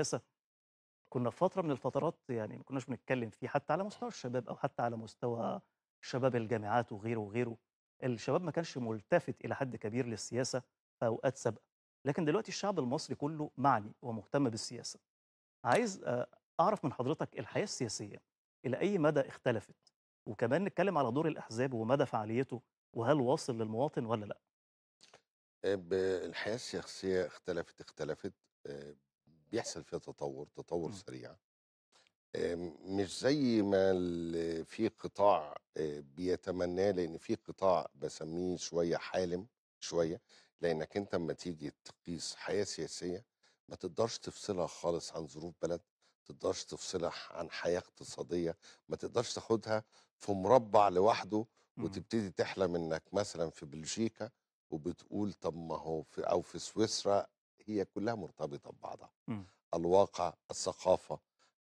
المدرسه كنا في فتره من الفترات يعني ما كناش بنتكلم فيه حتى على مستوى الشباب او حتى على مستوى شباب الجامعات وغيره وغيره الشباب ما كانش ملتفت الى حد كبير للسياسه في اوقات سابقه لكن دلوقتي الشعب المصري كله معني ومهتم بالسياسه عايز آه، اعرف من حضرتك الحياه السياسيه الى اي مدى اختلفت وكمان نتكلم على دور الاحزاب ومدى فعاليته وهل واصل للمواطن ولا لا آه، الحياه السياسيه اختلفت اختلفت آه، بيحصل فيها تطور تطور م. إمم. سريع آمم، مش زي ما في قطاع آه، بيتمناه لان في قطاع بسميه شويه حالم شويه لانك انت اما تيجي تقيس حياه سياسيه ما تقدرش تفصلها خالص عن ظروف بلد ما تقدرش تفصلها عن حياه اقتصاديه ما تقدرش تاخدها في مربع لوحده إمم. وتبتدي تحلم انك مثلا في بلجيكا وبتقول طب ما هو في او في سويسرا هي كلها مرتبطه ببعضها م. إمم. الواقع الثقافه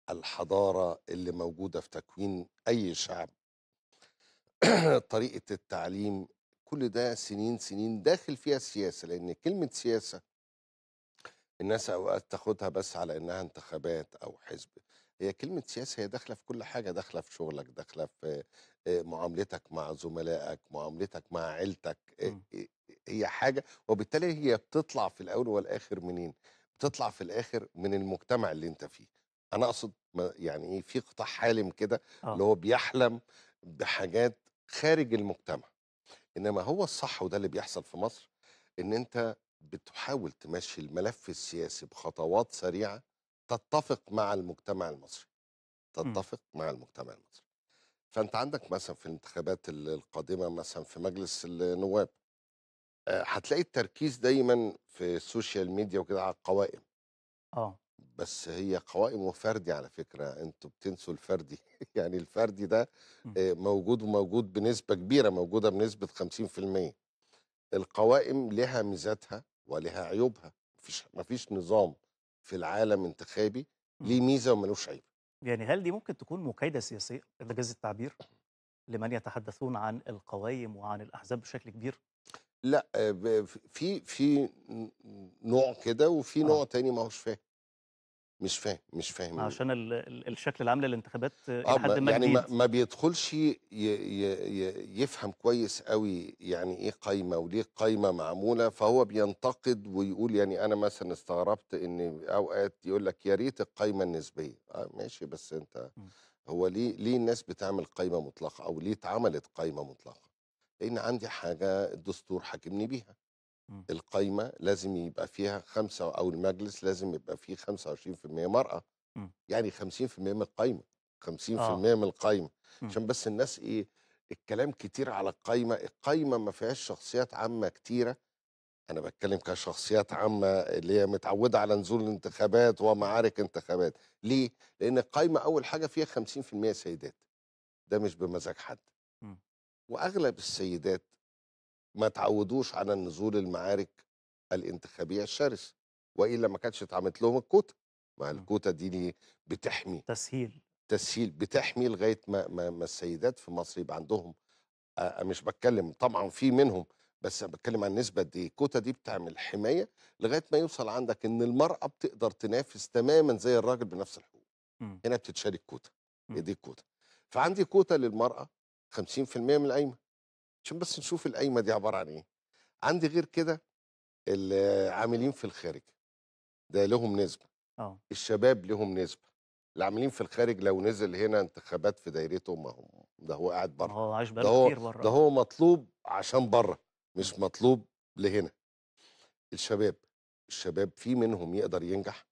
الحضاره اللي موجوده في تكوين اي شعب طريقه التعليم كل ده سنين سنين داخل فيها السياسه لان كلمه سياسه الناس اوقات تاخدها بس على انها انتخابات او حزب هي كلمه سياسه هي داخله في كل حاجه داخله في شغلك داخله في معاملتك مع زملائك معاملتك مع عيلتك إمم. هي حاجه وبالتالي هي بتطلع في الاول والاخر منين؟ بتطلع في الاخر من المجتمع اللي انت فيه. انا اقصد يعني ايه في قطاع حالم كده آه. اللي هو بيحلم بحاجات خارج المجتمع. انما هو الصح وده اللي بيحصل في مصر ان انت بتحاول تمشي الملف السياسي بخطوات سريعه تتفق مع المجتمع المصري. إمم. تتفق م. مع المجتمع المصري. فانت عندك مثلا في الانتخابات القادمه مثلا في مجلس النواب آه، هتلاقي التركيز دايمًا في السوشيال ميديا وكده على القوائم. آه. بس هي قوائم وفردي على فكرة، انتوا بتنسوا الفردي يعني الفردي ده آه، موجود وموجود بنسبة كبيرة، موجودة بنسبة 50%. القوائم لها ميزاتها ولها عيوبها، مفيش مفيش نظام في العالم انتخابي ليه ميزة وملوش عيب. يعني هل دي ممكن تكون مُكايدة سياسية إذا جاز التعبير؟ لمن يتحدثون عن القوايم وعن الأحزاب بشكل كبير؟ لأ في في نوع كده، وفي آه. نوع آه. تاني ما هوش فاهم. مش فاهم، مش فاهم عشان الشكل العام للانتخابات آه إلى حدٍ ما يعني ما ما بيدخلش ي ي ي يفهم كويس قوي يعني إيه قايمة، وليه قايمه معمولة، فهو بينتقد ويقول يعني أنا مثلًا استغربت إن أوقات يقول لك يا ريت القايمة النسبية، آه ماشي بس أنت هو ليه ليه الناس بتعمل قايمة مطلقة، أو ليه اتعملت قايمة مطلقة؟ لان عندي حاجه الدستور حاكمني بيها إمم. القايمه لازم يبقى فيها خمسه او المجلس لازم يبقى فيه 25% مراه إمم. يعني 50% من القايمه 50% آه. من القايمه إمم. عشان بس الناس ايه الكلام كتير على القايمه القايمه ما فيهاش شخصيات عامه كتيره انا بتكلم كشخصيات عامه اللي هي متعوده على نزول الانتخابات ومعارك انتخابات ليه لان القايمه اول حاجه فيها 50% سيدات ده مش بمزاج حد واغلب السيدات ما تعودوش على النزول المعارك الانتخابيه الشرسه والا ما كانتش اتعملت لهم الكوتا مع آه. الكوتا دي بتحمي تسهيل تسهيل بتحمي لغايه ما, ما, ما السيدات في مصر يبقى عندهم آه مش بتكلم طبعا في منهم بس انا بتكلم عن نسبه دي إيه. الكوتا دي بتعمل حمايه لغايه ما يوصل عندك ان المراه بتقدر تنافس تماما زي الراجل بنفس الحقوق إمم. هنا بتتشارك كوتا هي إمم. دي الكوتا فعندي كوتا للمراه 50% من القايمه عشان بس نشوف القايمه دي عباره عن ايه عندي غير كده العاملين في الخارج ده لهم نسبه اه الشباب لهم نسبه العاملين في الخارج لو نزل هنا انتخابات في دايرتهم ما هو ده هو قاعد بره هو آه، عايش ده كتير بره ده هو مطلوب عشان بره مش مطلوب لهنا الشباب الشباب في منهم يقدر ينجح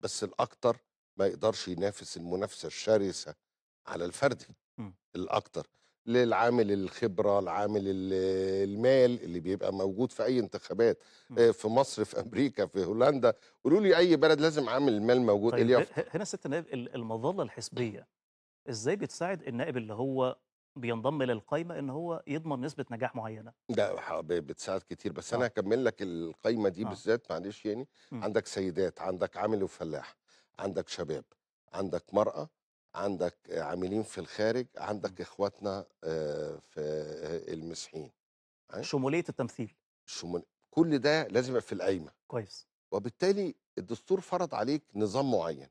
بس الاكتر ما يقدرش ينافس المنافسه الشرسه على الفردي إمم. الاكتر للعامل الخبره العامل المال اللي بيبقى موجود في اي انتخابات آه، في مصر في امريكا في هولندا قولوا لي اي بلد لازم عامل المال موجود إيه طيب اليوم هنا ست نائب المظله الحزبيه ازاي بتساعد النائب اللي هو بينضم للقايمه ان هو يضمن نسبه نجاح معينه لا بتساعد كتير بس انا هكمل آه. لك القايمه دي آه. بالذات معلش يعني عندك سيدات عندك عامل وفلاح عندك شباب عندك مراه عندك عاملين في الخارج عندك إمم. اخواتنا في المسيحيين شموليه التمثيل شمول... كل ده لازم يبقى في القايمه كويس وبالتالي الدستور فرض عليك نظام معين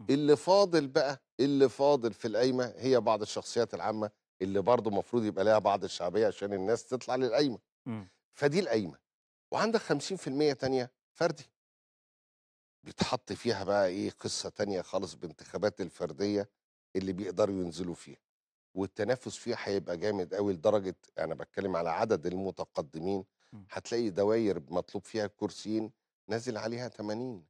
إمم. اللي فاضل بقى اللي فاضل في القايمه هي بعض الشخصيات العامه اللي برضه المفروض يبقى لها بعض الشعبيه عشان الناس تطلع للقايمه إمم. فدي القايمه وعندك 50% تانية فردي بيتحط فيها بقى ايه قصه تانية خالص بانتخابات الفرديه اللي بيقدروا ينزلوا فيها والتنافس فيها هيبقى جامد قوي لدرجه انا بتكلم على عدد المتقدمين إمم. هتلاقي دواير مطلوب فيها كرسيين نازل عليها 80